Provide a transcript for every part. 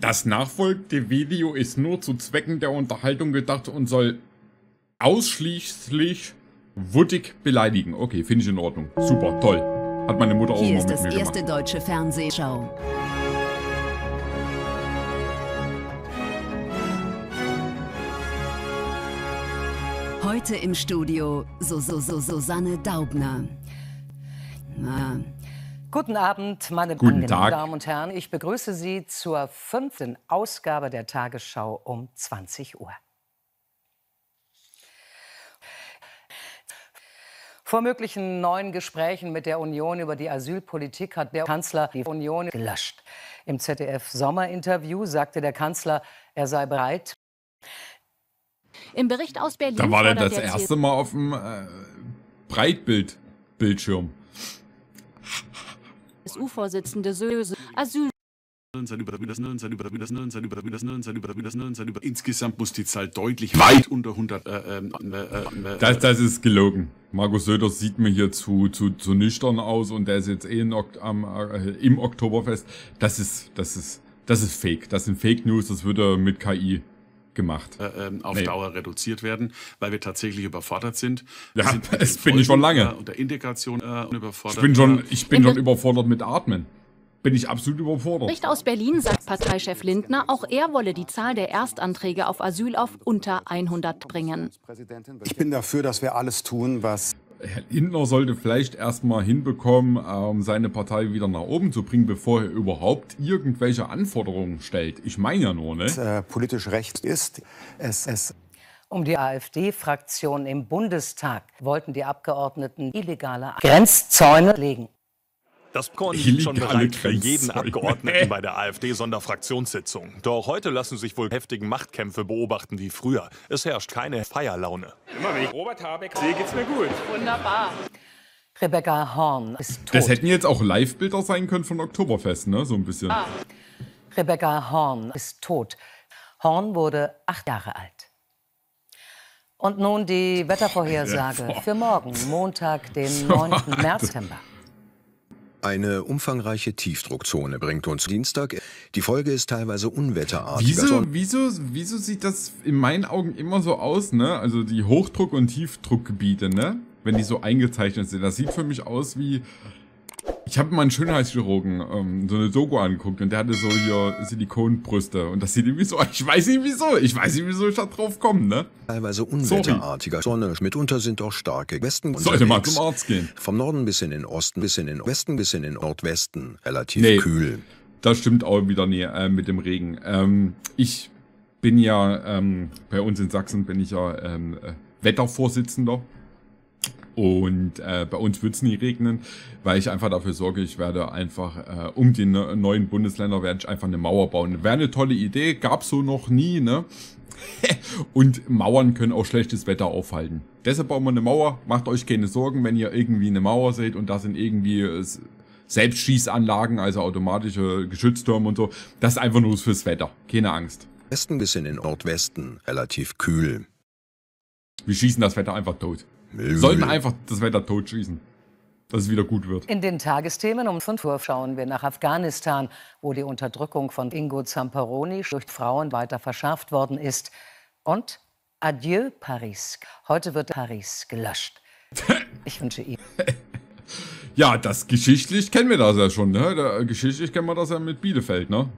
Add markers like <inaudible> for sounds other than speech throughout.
Das nachfolgende Video ist nur zu Zwecken der Unterhaltung gedacht und soll ausschließlich wuttig beleidigen. Okay, finde ich in Ordnung. Super, toll. Hat meine Mutter auch Hier mal mit mir gemacht. Hier ist das erste deutsche Fernsehshow. Heute im Studio so so so Susanne Daubner. Na, Guten Abend, meine Guten Damen und Herren. Ich begrüße Sie zur fünften Ausgabe der Tagesschau um 20 Uhr. Vor möglichen neuen Gesprächen mit der Union über die Asylpolitik hat der Kanzler die Union gelöscht. Im ZDF-Sommerinterview sagte der Kanzler, er sei bereit. Im Bericht aus Berlin. Da war er das erste Mal auf dem äh, Breitbildbildschirm. CSU-Vorsitzende Söse Asyl. Insgesamt muss die Zahl deutlich weit unter 100. Äh, ähm, äh, äh, das, das ist gelogen. Markus Söder sieht mir hier zu, zu, zu nüchtern aus und der ist jetzt eh im Oktoberfest. Das ist, das ist, das ist Fake. Das sind Fake News. Das würde mit KI gemacht. Äh, ähm, auf nee. Dauer reduziert werden, weil wir tatsächlich überfordert sind. ja, sind es <laughs> bin ich schon lange. Äh, unter Integration äh, überfordert. Ich bin schon, ich bin schon überfordert mit Atmen bin ich absolut überfordert. Nicht aus Berlin sagt Parteichef Lindner, auch er wolle die Zahl der Erstanträge auf Asyl auf unter 100 bringen. Ich bin dafür, dass wir alles tun, was Herr Lindner sollte vielleicht erstmal hinbekommen, ähm, seine Partei wieder nach oben zu bringen, bevor er überhaupt irgendwelche Anforderungen stellt. Ich meine ja nur, ne? Das, äh, politisch recht ist es. es. Um die AfD-Fraktion im Bundestag wollten die Abgeordneten illegale Grenzzäune legen. Das Korn liegt schon bereit für jeden Abgeordneten <laughs> bei der AfD-Sonderfraktionssitzung. Doch heute lassen sich wohl heftigen Machtkämpfe beobachten wie früher. Es herrscht keine Feierlaune. Immer wenn ich Robert Habeck sehe, geht's mir gut. Wunderbar. Rebecca Horn ist tot. Das hätten jetzt auch Live-Bilder sein können von Oktoberfest, ne? So ein bisschen. Ah. Rebecca Horn ist tot. Horn wurde acht Jahre alt. Und nun die Wettervorhersage <laughs> ja, für morgen, Montag, den 9. <laughs> März. Eine umfangreiche Tiefdruckzone bringt uns Dienstag. Die Folge ist teilweise unwetterartig. Wieso, wieso, wieso sieht das in meinen Augen immer so aus, ne? Also die Hochdruck- und Tiefdruckgebiete, ne? Wenn die so eingezeichnet sind. Das sieht für mich aus wie ich habe mal einen Schönheitschirurgen ähm, so eine Doku angeguckt und der hatte so hier Silikonbrüste und das sieht irgendwie so, ich weiß nicht wieso, ich weiß nicht wieso ich da drauf komme, ne? Teilweise unwetterartiger Sonne, mitunter sind auch starke Westen Sollte mal zum Arzt gehen. Vom Norden bis in den Osten, bis in den Westen, bis in den Nordwesten, relativ nee, kühl. Das stimmt auch wieder nie, äh, mit dem Regen. Ähm, ich bin ja, ähm, bei uns in Sachsen bin ich ja ähm, äh, Wettervorsitzender und äh, bei uns wird es nie regnen, weil ich einfach dafür sorge, ich werde einfach äh, um die ne neuen Bundesländer werde ich einfach eine Mauer bauen. Wäre eine tolle Idee, gab so noch nie, ne? <laughs> Und Mauern können auch schlechtes Wetter aufhalten. Deshalb bauen wir eine Mauer. Macht euch keine Sorgen, wenn ihr irgendwie eine Mauer seht und da sind irgendwie äh, Selbstschießanlagen, also automatische Geschütztürme und so. Das ist einfach nur fürs Wetter. Keine Angst. Westen bis in den Nordwesten, relativ kühl. Wir schießen das Wetter einfach tot. Sollten einfach das Wetter totschießen, dass es wieder gut wird. In den Tagesthemen um 5 Uhr schauen wir nach Afghanistan, wo die Unterdrückung von Ingo Zamperoni durch Frauen weiter verschärft worden ist. Und Adieu Paris. Heute wird Paris gelöscht. <laughs> Ich wünsche Ihnen. Ja, das geschichtlich kennen wir das ja schon, ne? Da, geschichtlich kennen wir das ja mit Bielefeld, ne?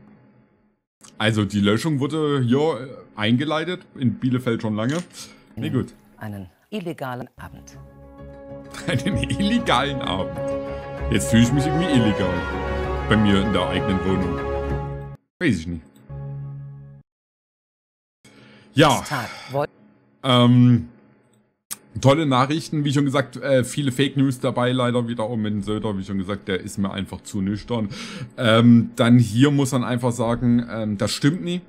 Also die Löschung wurde hier äh, eingeleitet, in Bielefeld schon lange. Nee, gut. Einen illegalen Abend. <laughs> Einen illegalen Abend? Jetzt fühle ich mich irgendwie illegal. Bei mir in der eigenen Wohnung. Weiß ich nicht. Ja. Ähm, tolle Nachrichten, wie schon gesagt, äh, viele Fake News dabei, leider wieder um in Söder, wie schon gesagt, der ist mir einfach zu nüchtern. Ähm, dann hier muss man einfach sagen, ähm, das stimmt nie.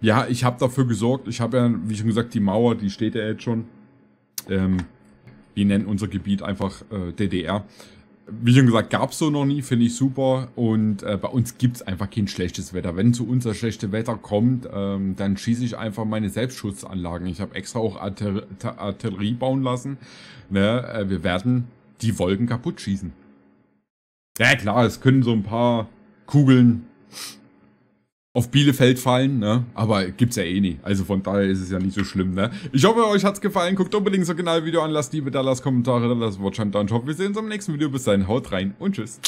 Ja, ich habe dafür gesorgt. Ich habe ja, wie schon gesagt, die Mauer, die steht ja jetzt schon ähm, wir nennen unser Gebiet einfach äh, DDR. Wie schon gesagt, gab es so noch nie, finde ich super. Und äh, bei uns gibt es einfach kein schlechtes Wetter. Wenn zu uns das schlechte Wetter kommt, ähm, dann schieße ich einfach meine Selbstschutzanlagen. Ich habe extra auch Arter Artillerie bauen lassen. Ne? Äh, wir werden die Wolken kaputt schießen. Ja klar, es können so ein paar Kugeln auf Bielefeld fallen, ne? Aber gibt's ja eh nie. Also von daher ist es ja nicht so schlimm, ne? Ich hoffe, euch hat's gefallen. Guckt unbedingt so genau Video an, lasst Liebe da, lasst Kommentare da, lasst Watchheim da und ich hoffe, wir sehen uns im nächsten Video. Bis dahin, haut rein und tschüss.